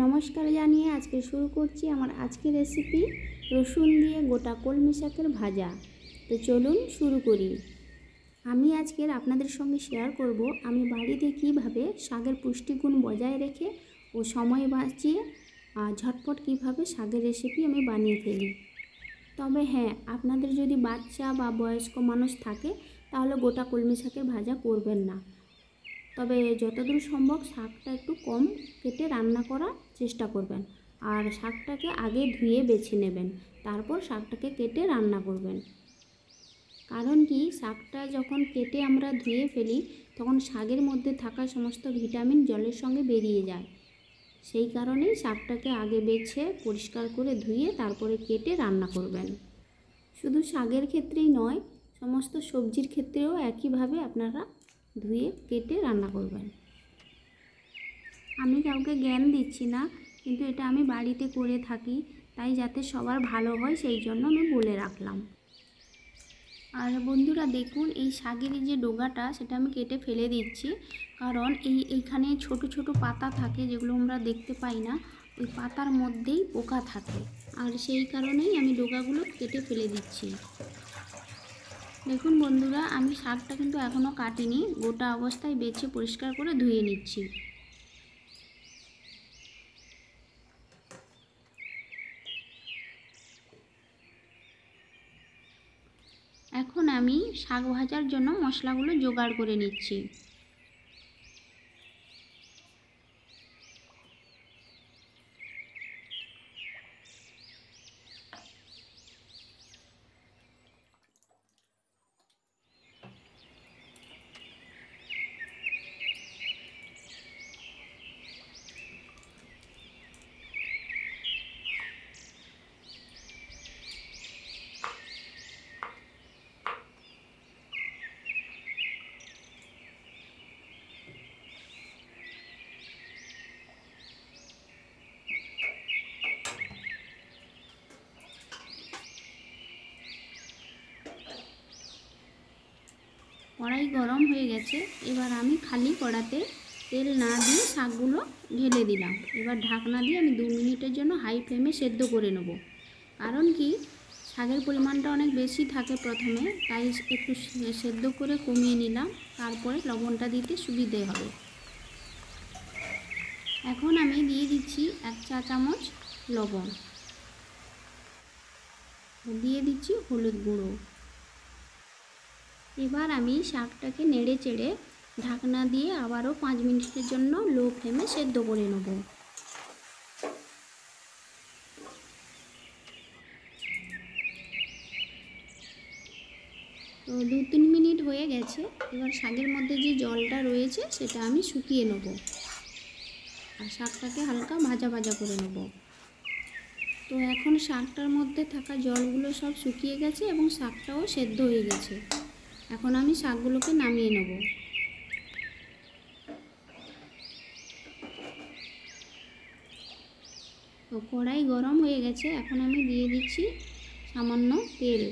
নমস্কার জানিয়ে আজকে শুরু করছি আমার আজকের রেসিপি রসুন দিয়ে গোটা কলমি শাকের ভাজা তো চলুন শুরু করি আমি আজকের আপনাদের সঙ্গে শেয়ার করব আমি বাড়িতে কিভাবে শাকের পুষ্টিগুণ বজায় রেখে ও সময় বাঁচিয়ে ঝটপট কিভাবে শাকের রেসিপি আমি বানিয়ে ফেলি তবে হ্যাঁ আপনাদের যদি বাচ্চা বা বয়স্ক মানুষ থাকে তাহলে গোটা কলমি শাকের ভাজা করবেন না তবে যতদূর সম্ভব শাকটা একটু কম কেটে রান্না করার চেষ্টা করবেন আর শাকটাকে আগে ধুয়ে বেছে নেবেন তারপর শাকটাকে কেটে রান্না করবেন কারণ কি শাকটা যখন কেটে আমরা ধুয়ে ফেলি তখন শাকের মধ্যে থাকা সমস্ত ভিটামিন জলের সঙ্গে বেরিয়ে যায় সেই কারণেই শাকটাকে আগে বেছে পরিষ্কার করে ধুয়ে তারপরে কেটে রান্না করবেন শুধু শাকের ক্ষেত্রেই নয় সমস্ত সবজির ক্ষেত্রেও একইভাবে আপনারা ধুয়ে কেটে রান্না করবেন আমি কাউকে জ্ঞান দিচ্ছি না কিন্তু এটা আমি বাড়িতে করে থাকি তাই যাতে সবার ভালো হয় সেই জন্য আমি বলে রাখলাম আর বন্ধুরা দেখুন এই শাগের যে ডোগাটা সেটা আমি কেটে ফেলে দিচ্ছি কারণ এই এইখানে ছোট ছোট পাতা থাকে যেগুলো আমরা দেখতে পাই না ওই পাতার মধ্যেই পোকা থাকে আর সেই কারণেই আমি ডোগাগুলো কেটে ফেলে দিচ্ছি দেখুন বন্ধুরা আমি শাকটা কিন্তু এখনও কাটিনি গোটা অবস্থায় বেছে পরিষ্কার করে ধুয়ে নিচ্ছি এখন আমি শাক ভাজার জন্য মশলাগুলো জোগাড় করে নিচ্ছি কড়াই গরম হয়ে গেছে এবার আমি খালি কড়াতে তেল না দিয়ে শাকগুলো ঢেলে দিলাম এবার ঢাকনা দিয়ে আমি দু মিনিটের জন্য হাই ফ্লেমে সেদ্ধ করে নেব কারণ কি শাকের পরিমাণটা অনেক বেশি থাকে প্রথমে তাই একটু সেদ্ধ করে কমিয়ে নিলাম তারপরে লবণটা দিতে সুবিধে হবে এখন আমি দিয়ে দিচ্ছি এক চা চামচ লবণ দিয়ে দিচ্ছি হলুদ গুঁড়ো এবার আমি শাকটাকে নেড়ে চেড়ে ঢাকনা দিয়ে আবারও পাঁচ মিনিটের জন্য লো ফ্লেমে সেদ্ধ করে নেব তো দু তিন মিনিট হয়ে গেছে এবার শাকের মধ্যে যে জলটা রয়েছে সেটা আমি শুকিয়ে নেব আর শাকটাকে হালকা ভাজা ভাজা করে নেব তো এখন শাকটার মধ্যে থাকা জলগুলো সব শুকিয়ে গেছে এবং শাকটাও সেদ্ধ হয়ে গেছে এখন আমি শাকগুলোকে নামিয়ে নেব তো কড়াই গরম হয়ে গেছে এখন আমি দিয়ে দিচ্ছি সামান্য তেল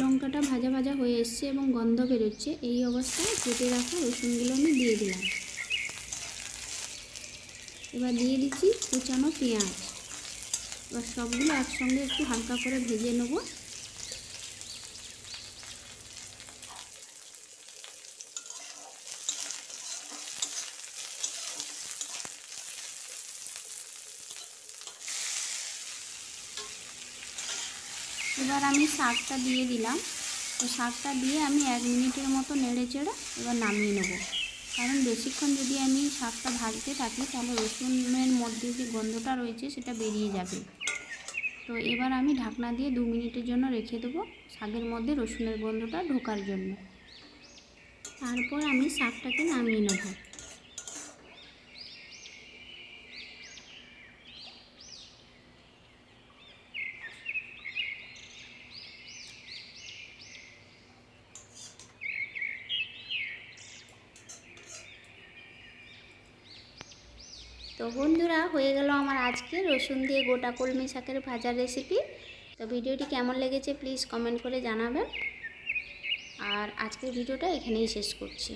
লঙ্কাটা ভাজা ভাজা হয়ে এসছে এবং গন্ধ বেরোচ্ছে এই অবস্থায় কেটে রাখা রসুনগুলো আমি দিয়ে দিলাম এবার দিয়ে দিচ্ছি কুচানো পেঁয়াজ এবার সবগুলো একসঙ্গে একটু হালকা করে ভেজে নেব এবার আমি শাকটা দিয়ে দিলাম তো শাকটা দিয়ে আমি এক মিনিটের মতো নেড়ে চেড়ে এবার নামিয়ে নেব কারণ বেশিক্ষণ যদি আমি শাকটা ভাজতে থাকি তাহলে রসুনের মধ্যে যে গন্ধটা রয়েছে সেটা বেরিয়ে যাবে তো এবার আমি ঢাকনা দিয়ে দু মিনিটের জন্য রেখে দেবো শাকের মধ্যে রসুনের গন্ধটা ঢোকার জন্য তারপর আমি শাকটাকে নামিয়ে নেবো তো বন্ধুরা হয়ে গেল আমার আজকে রসুন দিয়ে গোটা কলমি শাকের ভাজার রেসিপি তো ভিডিওটি কেমন লেগেছে প্লিজ কমেন্ট করে জানাবেন আর আজকের ভিডিওটা এখানেই শেষ করছি